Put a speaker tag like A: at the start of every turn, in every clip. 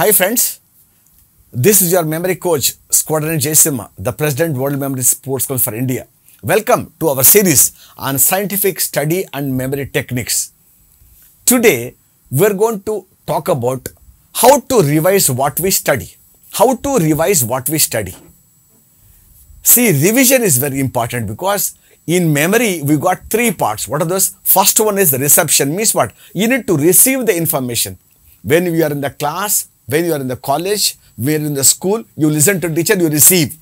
A: Hi friends, this is your memory coach Squadron Jaisimha, the President World Memory Sports Club for India. Welcome to our series on scientific study and memory techniques. Today we are going to talk about how to revise what we study. How to revise what we study. See, revision is very important because in memory, we got three parts. What are those? First one is reception, means what? You need to receive the information. When we are in the class, when you are in the college, when you are in the school, you listen to teacher, you receive.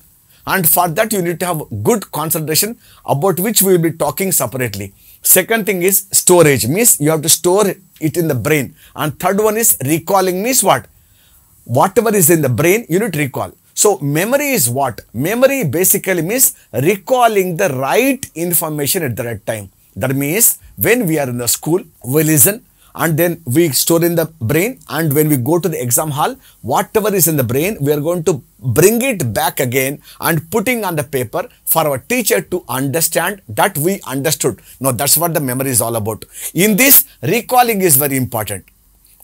A: And for that, you need to have good concentration about which we will be talking separately. Second thing is storage means you have to store it in the brain. And third one is recalling means what? Whatever is in the brain, you need to recall. So memory is what? Memory basically means recalling the right information at the right time. That means when we are in the school, we listen, and then we store in the brain and when we go to the exam hall whatever is in the brain we are going to bring it back again and putting on the paper for our teacher to understand that we understood now that's what the memory is all about in this recalling is very important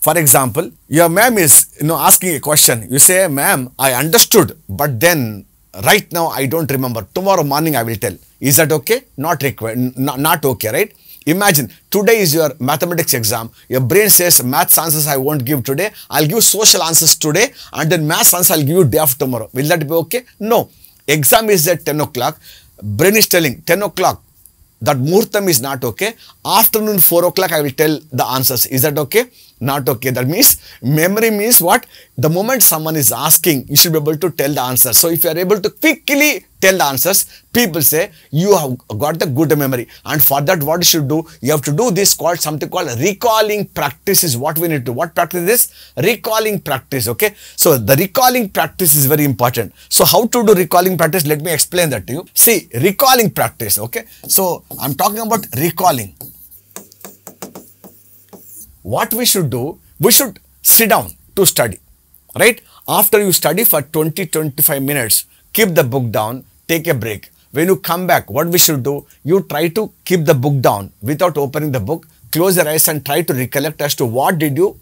A: for example your ma'am is you know asking a question you say ma'am i understood but then right now i don't remember tomorrow morning i will tell is that okay not required not okay right Imagine today is your mathematics exam. Your brain says maths answers I won't give today. I'll give social answers today and then maths answers I'll give you day after tomorrow. Will that be okay? No. Exam is at 10 o'clock. Brain is telling 10 o'clock. That Murtam is not okay. Afternoon 4 o'clock I will tell the answers. Is that okay? not okay. That means memory means what? The moment someone is asking, you should be able to tell the answer. So if you are able to quickly tell the answers, people say you have got the good memory. And for that, what you should do? You have to do this called something called recalling practice is what we need to do. What practice is this? Recalling practice, okay? So the recalling practice is very important. So how to do recalling practice? Let me explain that to you. See, recalling practice, okay? So I'm talking about recalling what we should do, we should sit down to study, right? After you study for 20-25 minutes, keep the book down, take a break. When you come back, what we should do, you try to keep the book down without opening the book, close your eyes and try to recollect as to what did you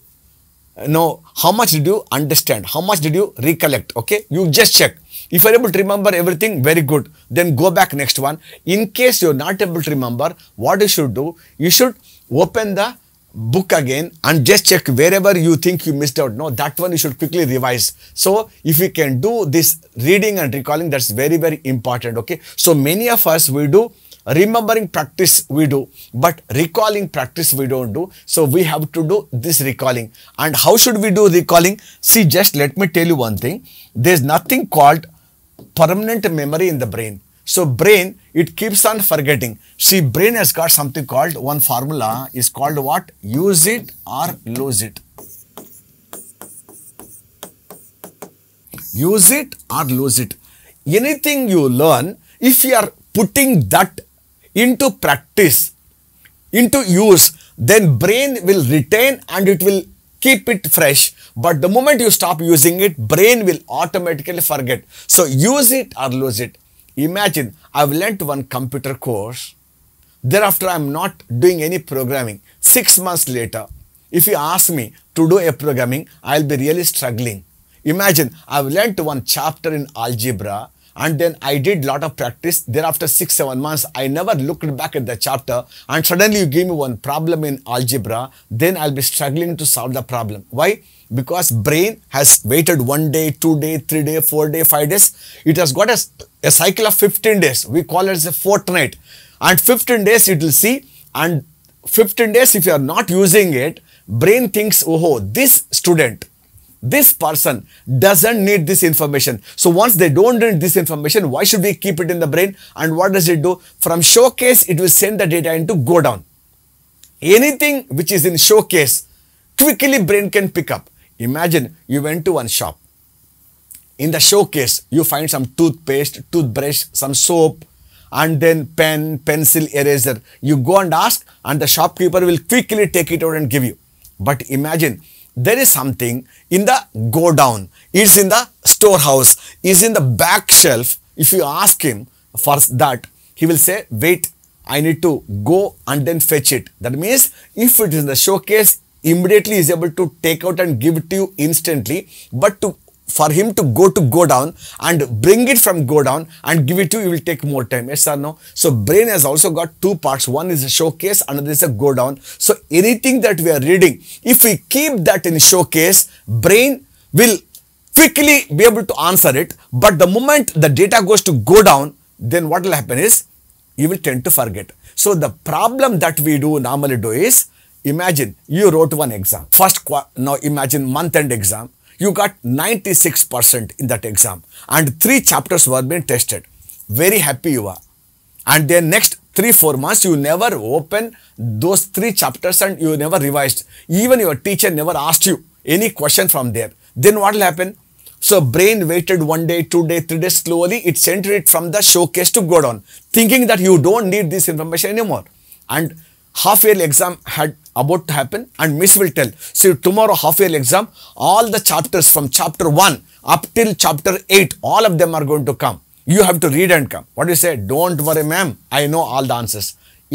A: know, how much did you understand, how much did you recollect, okay? You just check. If you're able to remember everything, very good. Then go back next one. In case you're not able to remember, what you should do, you should open the book again and just check wherever you think you missed out. No, that one you should quickly revise. So if we can do this reading and recalling, that's very, very important. Okay. So many of us, we do remembering practice we do, but recalling practice we don't do. So we have to do this recalling. And how should we do recalling? See, just let me tell you one thing. There's nothing called permanent memory in the brain. So brain, it keeps on forgetting. See, brain has got something called, one formula is called what? Use it or lose it. Use it or lose it. Anything you learn, if you are putting that into practice, into use, then brain will retain and it will keep it fresh. But the moment you stop using it, brain will automatically forget. So use it or lose it. Imagine I've learnt one computer course, thereafter I'm not doing any programming. Six months later, if you ask me to do a programming, I'll be really struggling. Imagine I've learnt one chapter in algebra and then I did lot of practice. Thereafter six, seven months, I never looked back at the chapter and suddenly you give me one problem in algebra, then I'll be struggling to solve the problem. Why? Because brain has waited one day, two day, three day, four day, five days. It has got a a cycle of 15 days. We call it as a fortnight. And 15 days it will see and 15 days if you are not using it, brain thinks, oh, this student, this person doesn't need this information. So once they don't need this information, why should we keep it in the brain? And what does it do? From showcase, it will send the data into go down. Anything which is in showcase, quickly brain can pick up. Imagine you went to one shop in the showcase, you find some toothpaste, toothbrush, some soap, and then pen, pencil, eraser. You go and ask, and the shopkeeper will quickly take it out and give you. But imagine there is something in the go down, it's in the storehouse, is in the back shelf. If you ask him for that, he will say, Wait, I need to go and then fetch it. That means if it is in the showcase, immediately is able to take out and give it to you instantly. But to for him to go to go down and bring it from go down and give it to you will take more time yes or no so brain has also got two parts one is a showcase another is a go down so anything that we are reading if we keep that in showcase brain will quickly be able to answer it but the moment the data goes to go down then what will happen is you will tend to forget so the problem that we do normally do is imagine you wrote one exam first now imagine month end exam you got 96% in that exam and three chapters were being tested. Very happy you are. And then next three, four months you never open those three chapters and you never revised. Even your teacher never asked you any question from there. Then what will happen? So brain waited one day, two day, three days slowly. It sent it from the showcase to go down, thinking that you don't need this information anymore. And half yearly exam had about to happen and miss will tell so tomorrow half yearly exam all the chapters from chapter 1 up till chapter 8 all of them are going to come you have to read and come what do you say don't worry ma'am i know all the answers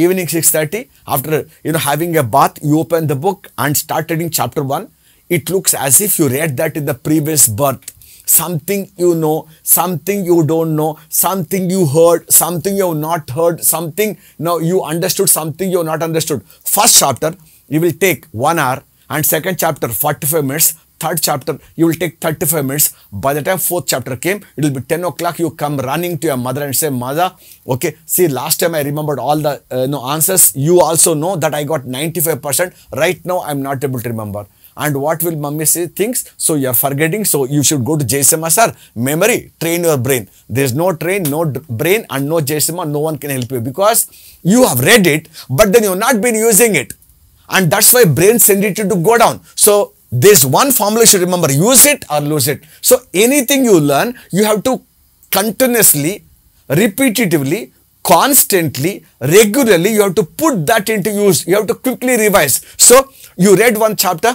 A: evening 6.30 after you know having a bath you open the book and start reading chapter 1 it looks as if you read that in the previous birth something you know, something you don't know, something you heard, something you have not heard, something now you understood, something you have not understood. First chapter, you will take one hour, and second chapter, 45 minutes. Third chapter, you will take 35 minutes. By the time fourth chapter came, it will be 10 o'clock. You come running to your mother and say, Mother, okay, see, last time I remembered all the uh, no answers. You also know that I got 95%. Right now, i am not able to remember. and what will mummy say Things so you are forgetting so you should go to JSMA sir memory train your brain there's no train no brain and no JSMA no one can help you because you have read it but then you've not been using it and that's why brain send it to go down so this one formula you should remember use it or lose it so anything you learn you have to continuously repetitively constantly regularly you have to put that into use you have to quickly revise so you read one chapter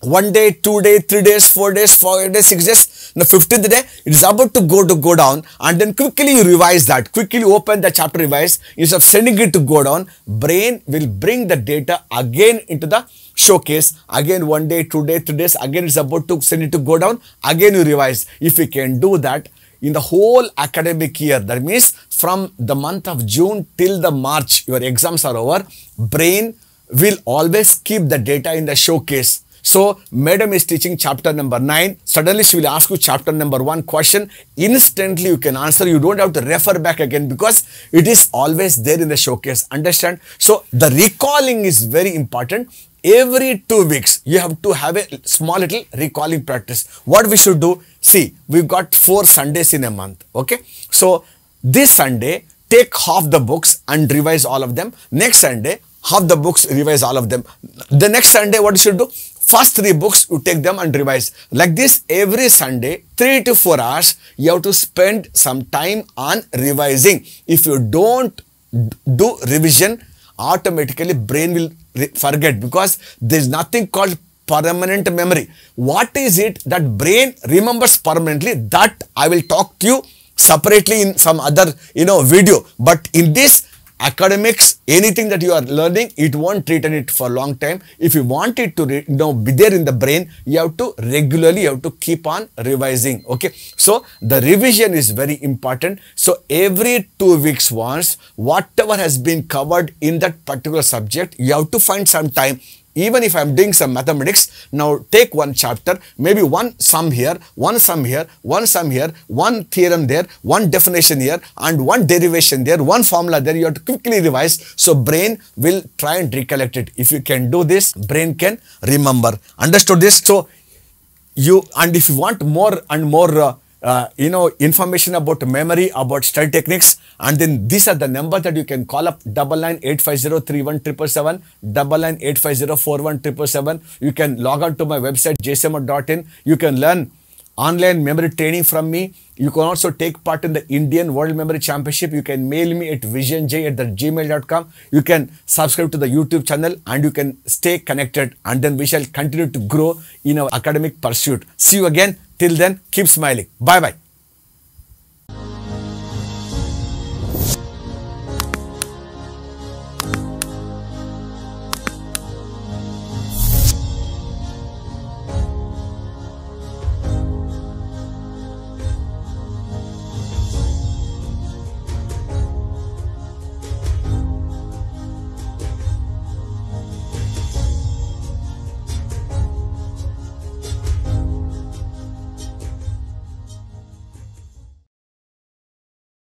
A: one day, two day, three days, four days, five days, six days. the 15th day, it is about to go to go down and then quickly you revise that. Quickly open the chapter revise. Instead of sending it to go down, brain will bring the data again into the showcase. Again, one day, two day, three days, again it's about to send it to go down. Again you revise. If you can do that, in the whole academic year that means from the month of june till the march your exams are over brain will always keep the data in the showcase so madam is teaching chapter number 9. Suddenly she will ask you chapter number 1 question. Instantly you can answer. You don't have to refer back again because it is always there in the showcase. Understand? So the recalling is very important every two weeks you have to have a small little recalling practice what we should do see we've got four sundays in a month okay so this sunday take half the books and revise all of them next sunday half the books revise all of them the next sunday what you should do first three books, you take them and revise. Like this, every Sunday, three to four hours, you have to spend some time on revising. If you don't do revision, automatically brain will forget because there is nothing called permanent memory. What is it that brain remembers permanently? That I will talk to you separately in some other you know video but in this academics, anything that you are learning, it won't retain it for a long time. If you want it to you know, be there in the brain, you have to regularly, you have to keep on revising. Okay. So the revision is very important. So every two weeks once, whatever has been covered in that particular subject, you have to find some time even if I'm doing some mathematics, now take one chapter, maybe one sum here, one sum here, one sum here, one theorem there, one definition here, and one derivation there, one formula there, you have to quickly revise. So brain will try and recollect it. If you can do this, brain can remember. Understood this? So you, and if you want more and more uh, uh, you know, information about memory, about study techniques. And then these are the number that you can call up, double line 850 double line 850 You can log on to my website, jsmr.in. You can learn online memory training from me. You can also take part in the Indian World Memory Championship. You can mail me at visionj at the gmail.com. You can subscribe to the YouTube channel and you can stay connected. And then we shall continue to grow in our academic pursuit. See you again. Till then, keep smiling. Bye bye.